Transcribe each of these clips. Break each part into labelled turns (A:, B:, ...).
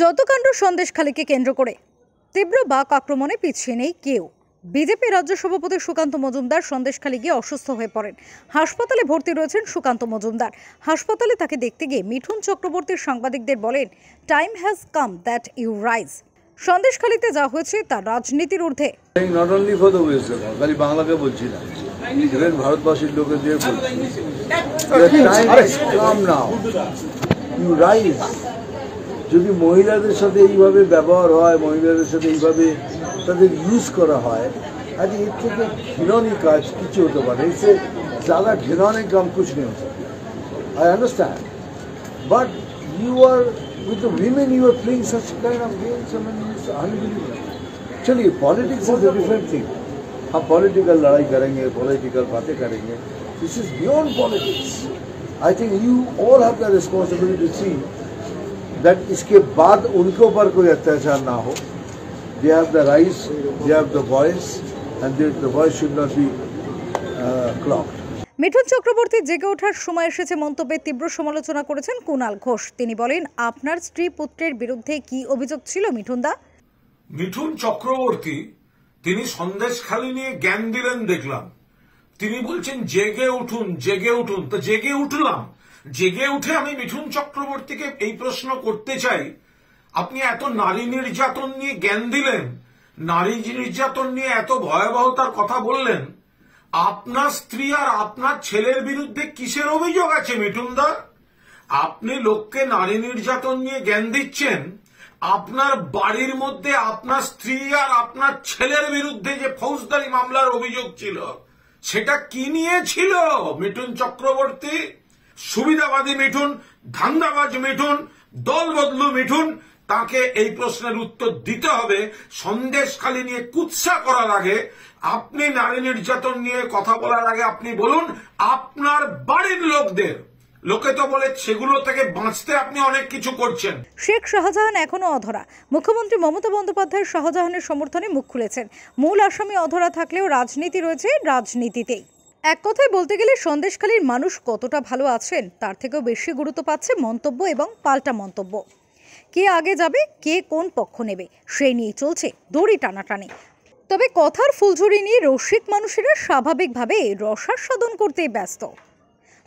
A: যতকাণ্ড সন্দেশখালিকে কেন্দ্র করে তীব্র বাক আক্রমণে পিছিয়ে নেই কেউ বিজেপি রাজ্য সভাপতি সুকান্ত মজুমদার সন্দেশখালি গিয়ে অসুস্থ হয়ে পড়েন হাসপাতালে ভর্তি রয়েছেন সুকান্ত মজুমদার হাসপাতালে তাকে দেখতে গিয়ে মিঠুন চক্রবর্তীর সাংবাদিকদের বলেন time has come that you rise সন্দেশখালিতে যা হয়েছে তা রাজনীতির ঊর্ধ্বে
B: ভারতবাসীর যদি মহিলাদের সাথে এইভাবে ব্যবহার হয় মহিলাদের সাথে এইভাবে তাদের ইউজ করা হয় আর এর থেকে ঘিরনি কাজ কিছু হতে পারে इससे ज़्यादा घिरौने काम कुछ नहीं हो सकता I understand but you are with the women you are playing such kind of games, I mean, it's unbelievable. चलिए पॉलिटिक्स थिंग हम पॉलिटिकल लड़ाई करेंगे पॉलिटिकल बातें करेंगे this is beyond politics I think you all have the responsibility to see that इसके बाद उनके ऊपर कोई अत्याचार ना हो they have the rights, they have the voice, and they, the voice should not be uh,
A: Mithun Chakraborty জেগে ওঠার সময় এসেছে মন্তব্যে তীব্র সমালোচনা করেছেন কুণাল ঘোষ তিনি বলেন আপনার স্ত্রী পুত্রের বিরুদ্ধে কি অভিযোগ ছিল মিঠুন দা
C: মিঠুন চক্রবর্তী তিনি খালি নিয়ে জ্ঞান দিলেন দেখলাম তিনি বলছেন জেগে উঠুন জেগে উঠুন তো জেগে উঠলাম জেগে উঠে আমি মিঠুন চক্রবর্তীকে এই প্রশ্ন করতে চাই আপনি এত নারী নির্যাতন নিয়ে জ্ঞান দিলেন নারী নির্যাতন নিয়ে এত ভয়াবহতার কথা বললেন আপনার স্ত্রী আর আপনার ছেলের বিরুদ্ধে কিসের অভিযোগ আছে মিঠুনদা আপনি লোককে নারী নির্যাতন নিয়ে জ্ঞান দিচ্ছেন আপনার বাড়ির মধ্যে আপনার স্ত্রী আর আপনার ছেলের বিরুদ্ধে যে ফৌজদারি মামলার অভিযোগ ছিল সেটা কি নিয়ে ছিল মিঠুন চক্রবর্তী সুবিধাবাদী মিঠুন ধান্দাবাজ মিঠুন দল মিঠুন তাকে এই প্রশ্নের উত্তর দিতে হবে সন্দেশখালী নিয়ে কুৎসা করার আগে আপনি নারী নির্যাতন নিয়ে কথা বলার আগে আপনি বলুন আপনার বাড়ির লোকদের লোকে তো বলে সেগুলো থেকে বাঁচতে আপনি অনেক কিছু করছেন
A: শেখ শাহজাহান এখনো অধরা মুখ্যমন্ত্রী মমতা বন্দ্যোপাধ্যায় শাহজাহানের সমর্থনে মুখ খুলেছেন মূল আসামি অধরা থাকলেও রাজনীতি রয়েছে রাজনীতিতেই এক কথায় বলতে গেলে সন্দেশখালীর মানুষ কতটা ভালো আছেন তার থেকেও বেশি গুরুত্ব পাচ্ছে মন্তব্য এবং পাল্টা মন্তব্য কে আগে যাবে কে কোন পক্ষ নেবে সেই নিয়ে চলছে দড়ি টানাটানি তবে কথার ফুলঝুরি নিয়ে রসিক মানুষেরা স্বাভাবিকভাবে রসাস্বাদন করতে ব্যস্ত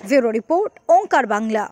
A: ব্যুরো রিপোর্ট ওঙ্কার বাংলা